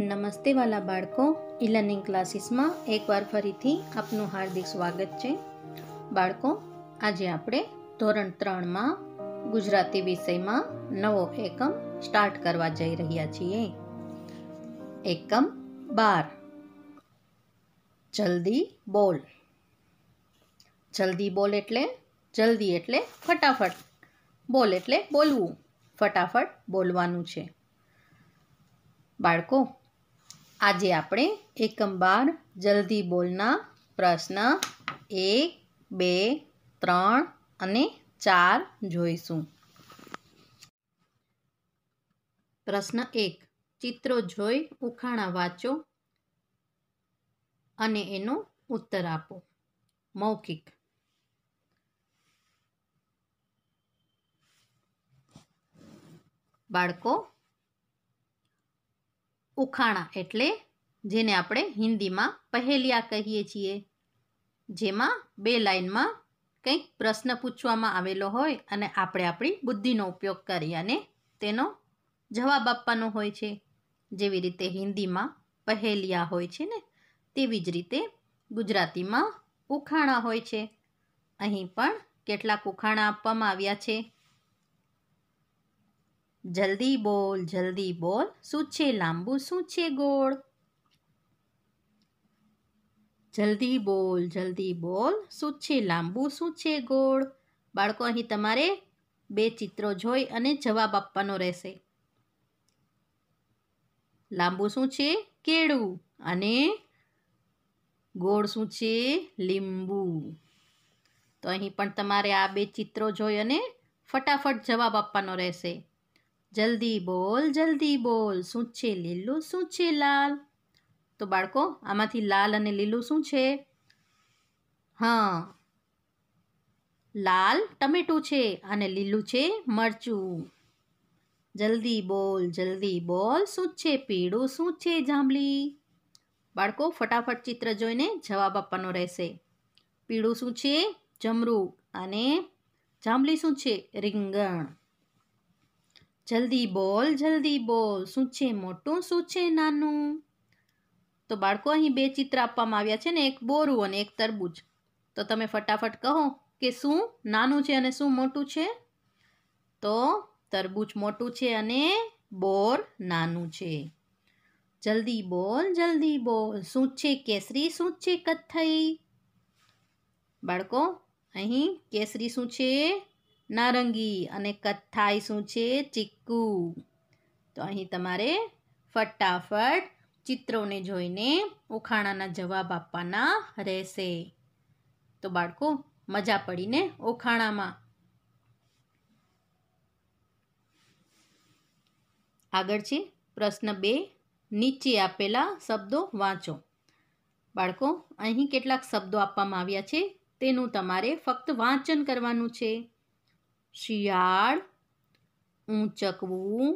નમસ્તે વાલા બાળકો ઈ લર્નિંગ ક્લાસીસમાં એકવાર ફરીથી આપનું હાર્દિક સ્વાગત છે બાળકો આજે આપણે ધોરણ ત્રણમાં ગુજરાતી વિષયમાં નવો એકમ સ્ટાર્ટ કરવા જઈ રહ્યા છીએ એકમ બાર જલ્દી બોલ જલ્દી બોલ એટલે જલ્દી એટલે ફટાફટ બોલ એટલે બોલવું ફટાફટ બોલવાનું છે બાળકો આજે આપણે એકમ બાર જલ્દી બોલના પ્રશ્ન એક બે ત્રણ અને ચાર જોઈશું પ્રશ્ન એક ચિત્રો જોઈ ઉખાણા વાંચો અને એનો ઉત્તર આપો મૌખિક બાળકો ઉખાણા એટલે જેને આપણે હિન્દીમાં પહેલિયા કહીએ છીએ જેમાં બે લાઇનમાં કંઈક પ્રશ્ન પૂછવામાં આવેલો હોય અને આપણે આપણી બુદ્ધિનો ઉપયોગ કરી અને તેનો જવાબ આપવાનો હોય છે જેવી રીતે હિન્દીમાં પહેલિયા હોય છે ને તેવી જ રીતે ગુજરાતીમાં ઉખાણા હોય છે અહીં પણ કેટલાક ઉખાણા આપવામાં આવ્યા છે જલ્દી બોલ જલ્દી બોલ શું છે લાંબુ શું છે ગોળ જલ્દી બોલ જલ્દી બોલ શું છે લાંબુ શું છે ગોળ બાળકો અહીં તમારે બે ચિત્રો જોઈ અને જવાબ આપવાનો રહેશે લાંબુ શું છે કેળું અને ગોળ શું છે લીંબુ તો અહીં પણ તમારે આ બે ચિત્રો જોઈ અને ફટાફટ જવાબ આપવાનો રહેશે જલ્દી બોલ જલ્દી બોલ શું છે લીલું શું છે લાલ તો બાળકો આમાંથી લાલ અને લીલું શું છે હા લાલ ટમેટું છે અને લીલું છે મરચું જલ્દી બોલ જલ્દી બોલ શું છે પીળું શું છે જાંબલી બાળકો ફટાફટ ચિત્ર જોઈને જવાબ આપવાનો રહેશે પીળું શું છે જમરૂ અને જાંબલી શું છે રીંગણ જલ્દી બોલ જલ્દી બોલ શું છે મોટું શું છે નાનું તો બાળકો અહીં બે ચિત્ર આપવામાં આવ્યા છે ને એક બોરું અને એક તરબૂચ તો તમે ફટાફટ કહો કે શું નાનું છે અને શું મોટું છે તો તરબૂચ મોટું છે અને બોર નાનું છે જલ્દી બોલ જલ્દી બોલ શું છે કેસરી શું છે કથ્થઈ બાળકો અહીં કેસરી શું છે નારંગી અને કથ્થાઈ શું છે ચીકુ તો અહીં તમારે ફટાફટ ચિત્રોને જોઈને ઓખાણાના જવાબ આપવાના રહેશે તો બાળકો મજા પડીને ઓખાણામાં આગળ છે પ્રશ્ન બે નીચે આપેલા શબ્દો વાંચો બાળકો અહીં કેટલાક શબ્દો આપવામાં આવ્યા છે તેનું તમારે ફક્ત વાંચન કરવાનું છે શ્યાડ ઊંચકવું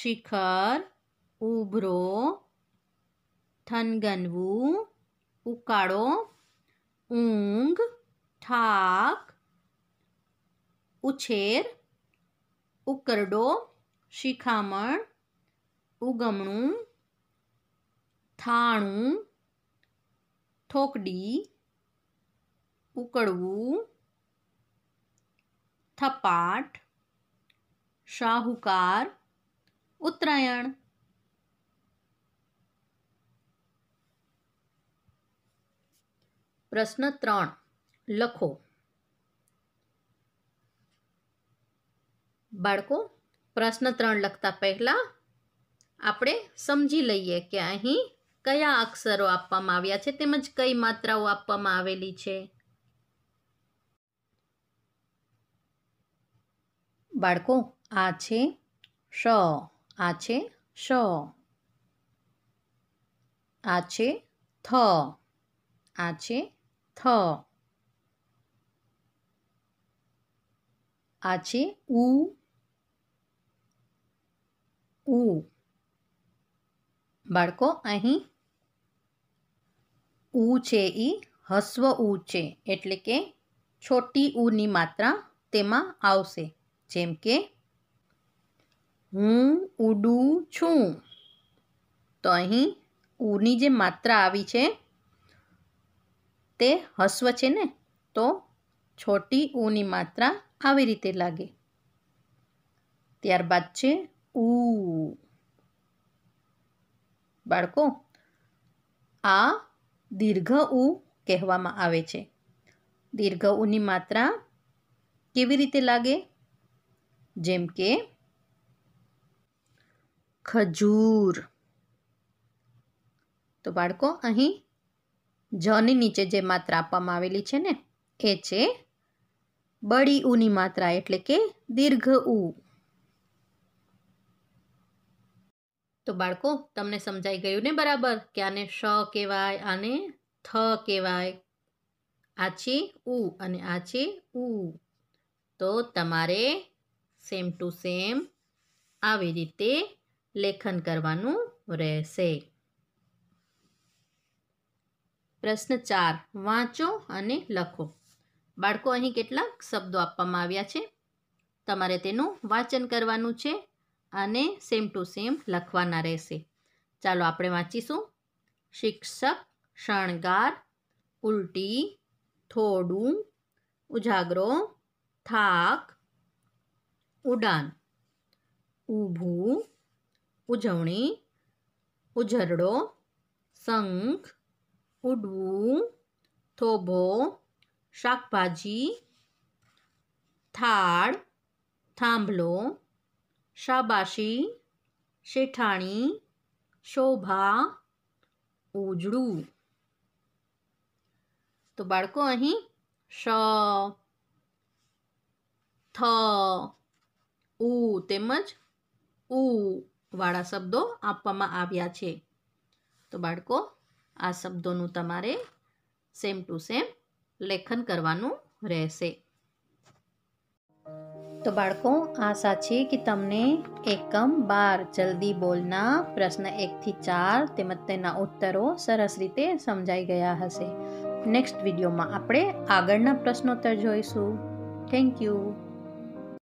શિખર ઉભરો થનગનવું ઉકાળો ઊંગ ઠાક ઉછેર ઉકરડો શિખામણ ઉગમણું થાણું ઠોકડી ઉકળવું થપાટ શાહુકાર ઉત્તરાયણ પ્રશ્ન ત્રણ લખો બાળકો પ્રશ્ન ત્રણ લખતા પહેલાં આપણે સમજી લઈએ કે અહીં કયા અક્ષરો આપવામાં આવ્યા છે તેમજ કઈ માત્રાઓ આપવામાં આવેલી છે બાળકો આ છે શ આ છે શ આ છે થ આ છે થ આ છે ઉ ઉ બાળકો અહીં ઉ છે એ હસ્વ ઉ છે એટલે કે છોટી ઉની માત્રા તેમાં આવશે જેમ કે હું ઉડું છું તો અહીં ઉની જે માત્રા આવી છે તે હસ્વ છે ને તો છોટી ઉની માત્રા આવી રીતે લાગે ત્યારબાદ છે ઉ બાળકો આ દીર્ઘ ઉ કહેવામાં આવે છે દીર્ઘ ઉની માત્રા કેવી રીતે લાગે જેમ કે ખજૂર તો બાળકો અહીં જની નીચે જે માત્રા આપવામાં આવેલી છે ને એ છે બડી ઉની માત્રા એટલે કે દીર્ઘ ઉ તો બાળકો તમને સમજાઈ ગયું ને બરાબર કે આને શ કહેવાય આને થ કહેવાય આ છે ઉ અને આ છે ઉ તો તમારે સેમ ટુ સેમ આવી રીતે લેખન કરવાનું રહેશે પ્રશ્ન ચાર વાંચો અને લખો બાળકો અહીં કેટલાક શબ્દો આપવામાં આવ્યા છે તમારે તેનું વાંચન કરવાનું છે અને સેમ ટુ સેમ લખવાના રહેશે ચાલો આપણે વાંચીશું શિક્ષક શણગાર ઉલટી થોડું ઉજાગરો થાક ઉડાન ઊભું ઉજવણી ઉજરડો શંખ ઉડવું થોભો શાકભાજી થાળ થાંભલો શાબાશી શેઠાણી શોભા ઉજળું તો બાળકો અહીં શ થ ઉ તેમજ ઉ વાળા શબ્દો આપવામાં આવ્યા છે તો બાળકો આ શબ્દોનું તમારે સેમ ટુ સેમ લેખન કરવાનું રહેશે તો બાળકો આશા છે કે તમને એકમ બાર જલ્દી બોલના પ્રશ્ન એકથી ચાર તેમજ તેના ઉત્તરો સરસ રીતે સમજાઈ ગયા હશે નેક્સ્ટ વિડીયોમાં આપણે આગળના પ્રશ્નોત્તર જોઈશું થેન્ક યુ